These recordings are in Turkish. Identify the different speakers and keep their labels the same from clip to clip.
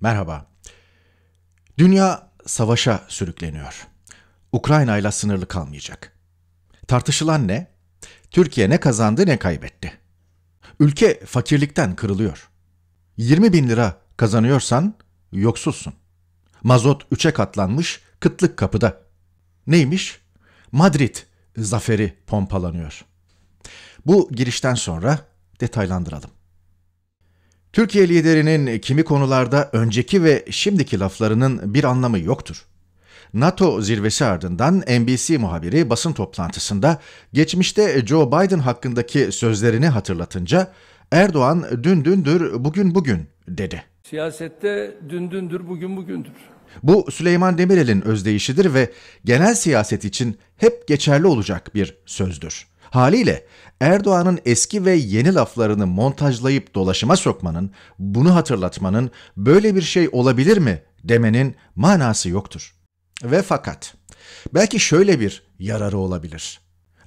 Speaker 1: Merhaba. Dünya savaşa sürükleniyor. Ukrayna ile sınırlı kalmayacak. Tartışılan ne? Türkiye ne kazandı ne kaybetti. Ülke fakirlikten kırılıyor. 20 bin lira kazanıyorsan yoksulsun. Mazot 3'e katlanmış, kıtlık kapıda. Neymiş? Madrid zaferi pompalanıyor. Bu girişten sonra detaylandıralım. Türkiye liderinin kimi konularda önceki ve şimdiki laflarının bir anlamı yoktur. NATO zirvesi ardından NBC muhabiri basın toplantısında geçmişte Joe Biden hakkındaki sözlerini hatırlatınca Erdoğan dün dündür bugün bugün dedi. Siyasette dün dündür bugün bugündür. Bu Süleyman Demirel'in özdeyişidir ve genel siyaset için hep geçerli olacak bir sözdür. Haliyle Erdoğan'ın eski ve yeni laflarını montajlayıp dolaşıma sokmanın, bunu hatırlatmanın, böyle bir şey olabilir mi demenin manası yoktur. Ve fakat belki şöyle bir yararı olabilir.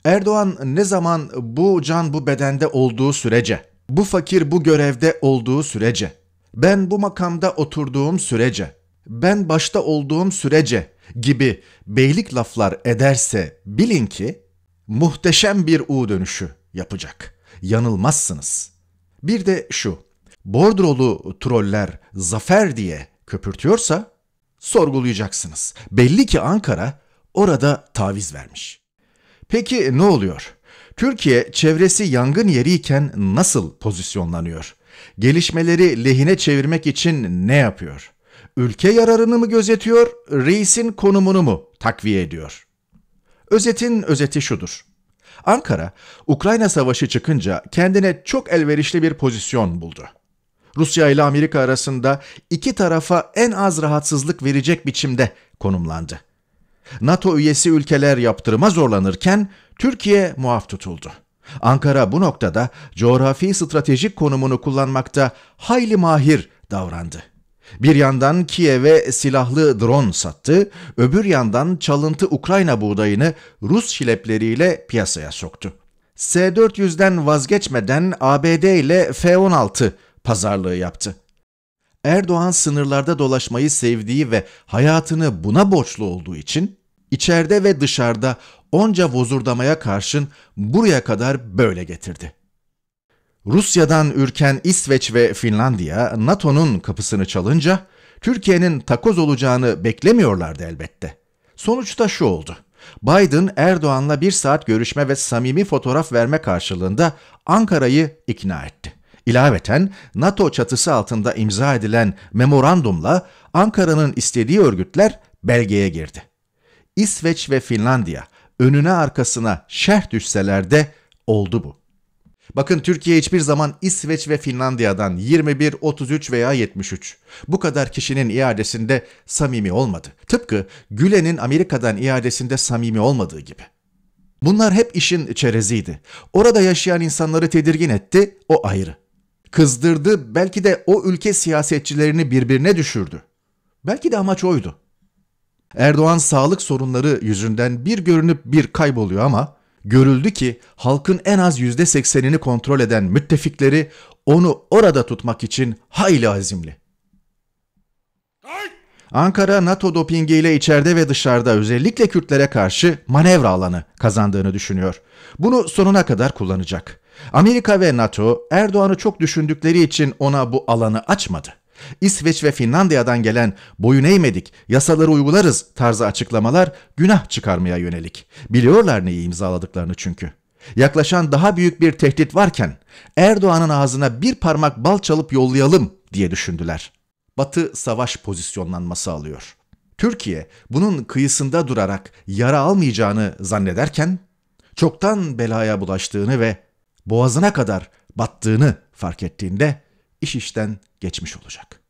Speaker 1: Erdoğan ne zaman bu can bu bedende olduğu sürece, bu fakir bu görevde olduğu sürece, ben bu makamda oturduğum sürece, ben başta olduğum sürece gibi beylik laflar ederse bilin ki muhteşem bir U dönüşü yapacak. Yanılmazsınız. Bir de şu, bordrolu troller zafer diye köpürtüyorsa sorgulayacaksınız. Belli ki Ankara orada taviz vermiş. Peki ne oluyor? Türkiye çevresi yangın yeriyken nasıl pozisyonlanıyor? Gelişmeleri lehine çevirmek için ne yapıyor? Ülke yararını mı gözetiyor, reisin konumunu mu takviye ediyor?'' Özetin özeti şudur. Ankara, Ukrayna Savaşı çıkınca kendine çok elverişli bir pozisyon buldu. Rusya ile Amerika arasında iki tarafa en az rahatsızlık verecek biçimde konumlandı. NATO üyesi ülkeler yaptırıma zorlanırken Türkiye muaf tutuldu. Ankara bu noktada coğrafi stratejik konumunu kullanmakta hayli mahir davrandı. Bir yandan Kiev'e silahlı drone sattı, öbür yandan çalıntı Ukrayna buğdayını Rus şilepleriyle piyasaya soktu. S-400'den vazgeçmeden ABD ile F-16 pazarlığı yaptı. Erdoğan sınırlarda dolaşmayı sevdiği ve hayatını buna borçlu olduğu için içeride ve dışarıda onca vozurdamaya karşın buraya kadar böyle getirdi. Rusya'dan ürken İsveç ve Finlandiya NATO'nun kapısını çalınca Türkiye'nin takoz olacağını beklemiyorlardı elbette. Sonuçta şu oldu. Biden Erdoğan'la bir saat görüşme ve samimi fotoğraf verme karşılığında Ankara'yı ikna etti. İlaveten NATO çatısı altında imza edilen memorandumla Ankara'nın istediği örgütler belgeye girdi. İsveç ve Finlandiya önüne arkasına şerh düşseler de oldu bu. Bakın Türkiye hiçbir zaman İsveç ve Finlandiya'dan 21, 33 veya 73 bu kadar kişinin iadesinde samimi olmadı. Tıpkı Gülen'in Amerika'dan iadesinde samimi olmadığı gibi. Bunlar hep işin çereziydi. Orada yaşayan insanları tedirgin etti, o ayrı. Kızdırdı, belki de o ülke siyasetçilerini birbirine düşürdü. Belki de amaç oydu. Erdoğan sağlık sorunları yüzünden bir görünüp bir kayboluyor ama görüldü ki halkın en az yüzde seksenini kontrol eden müttefikleri onu orada tutmak için hayli azimli. Ankara NATO dopingiyle içeride ve dışarıda özellikle Kürtlere karşı manevra alanı kazandığını düşünüyor. Bunu sonuna kadar kullanacak. Amerika ve NATO Erdoğan'ı çok düşündükleri için ona bu alanı açmadı. İsveç ve Finlandiya'dan gelen boyun eğmedik, yasaları uygularız tarzı açıklamalar günah çıkarmaya yönelik. Biliyorlar neyi imzaladıklarını çünkü. Yaklaşan daha büyük bir tehdit varken Erdoğan'ın ağzına bir parmak bal çalıp yollayalım diye düşündüler. Batı savaş pozisyonlanması alıyor. Türkiye bunun kıyısında durarak yara almayacağını zannederken çoktan belaya bulaştığını ve boğazına kadar battığını fark ettiğinde iş işten geçmiş olacak.